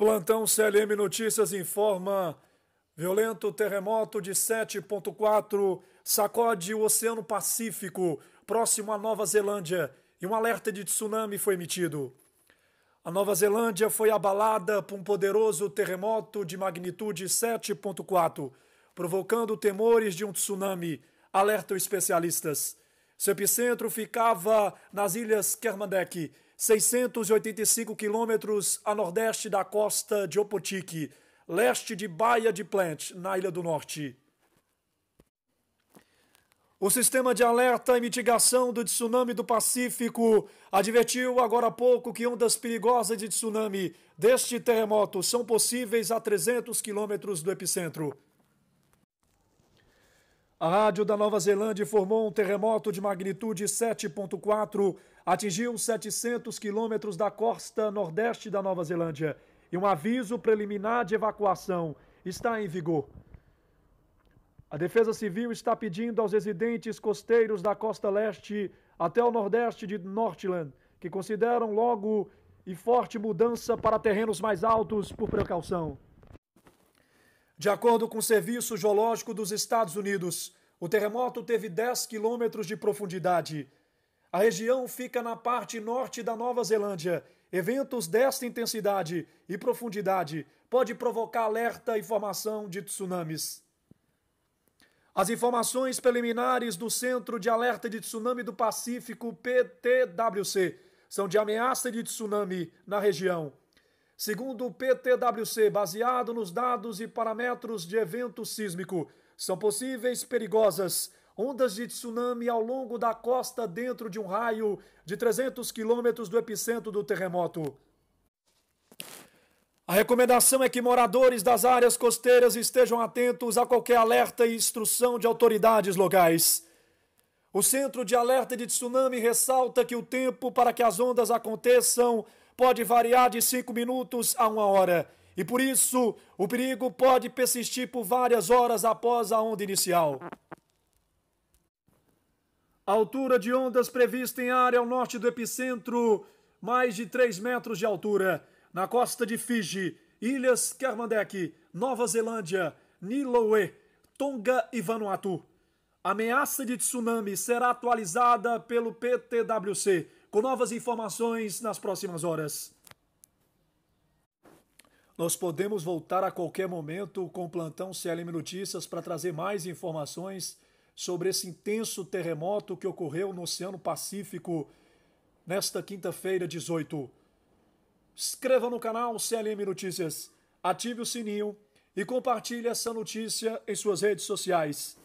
Plantão CLM Notícias informa: violento terremoto de 7.4 sacode o Oceano Pacífico, próximo à Nova Zelândia, e um alerta de tsunami foi emitido. A Nova Zelândia foi abalada por um poderoso terremoto de magnitude 7.4, provocando temores de um tsunami, alertam especialistas. Seu epicentro ficava nas ilhas Kermadec 685 quilômetros a nordeste da costa de Opotique, leste de Baia de Plant, na Ilha do Norte. O Sistema de Alerta e Mitigação do Tsunami do Pacífico advertiu agora há pouco que ondas perigosas de tsunami deste terremoto são possíveis a 300 quilômetros do epicentro. A rádio da Nova Zelândia informou um terremoto de magnitude 7.4, atingiu 700 quilômetros da costa nordeste da Nova Zelândia e um aviso preliminar de evacuação está em vigor. A Defesa Civil está pedindo aos residentes costeiros da costa leste até o nordeste de Northland que consideram logo e forte mudança para terrenos mais altos por precaução. De acordo com o Serviço Geológico dos Estados Unidos, o terremoto teve 10 quilômetros de profundidade. A região fica na parte norte da Nova Zelândia. Eventos desta intensidade e profundidade pode provocar alerta e formação de tsunamis. As informações preliminares do Centro de Alerta de Tsunami do Pacífico, PTWC, são de ameaça de tsunami na região. Segundo o PTWC, baseado nos dados e parâmetros de evento sísmico, são possíveis perigosas ondas de tsunami ao longo da costa dentro de um raio de 300 quilômetros do epicentro do terremoto. A recomendação é que moradores das áreas costeiras estejam atentos a qualquer alerta e instrução de autoridades locais. O Centro de Alerta de Tsunami ressalta que o tempo para que as ondas aconteçam pode variar de 5 minutos a uma hora. E por isso, o perigo pode persistir por várias horas após a onda inicial. A altura de ondas prevista em área ao norte do epicentro, mais de 3 metros de altura. Na costa de Fiji, Ilhas Kermadec, Nova Zelândia, Nilowe, Tonga e Vanuatu. A ameaça de tsunami será atualizada pelo PTWC com novas informações nas próximas horas. Nós podemos voltar a qualquer momento com o plantão CLM Notícias para trazer mais informações sobre esse intenso terremoto que ocorreu no Oceano Pacífico nesta quinta-feira, 18. Inscreva no canal CLM Notícias, ative o sininho e compartilhe essa notícia em suas redes sociais.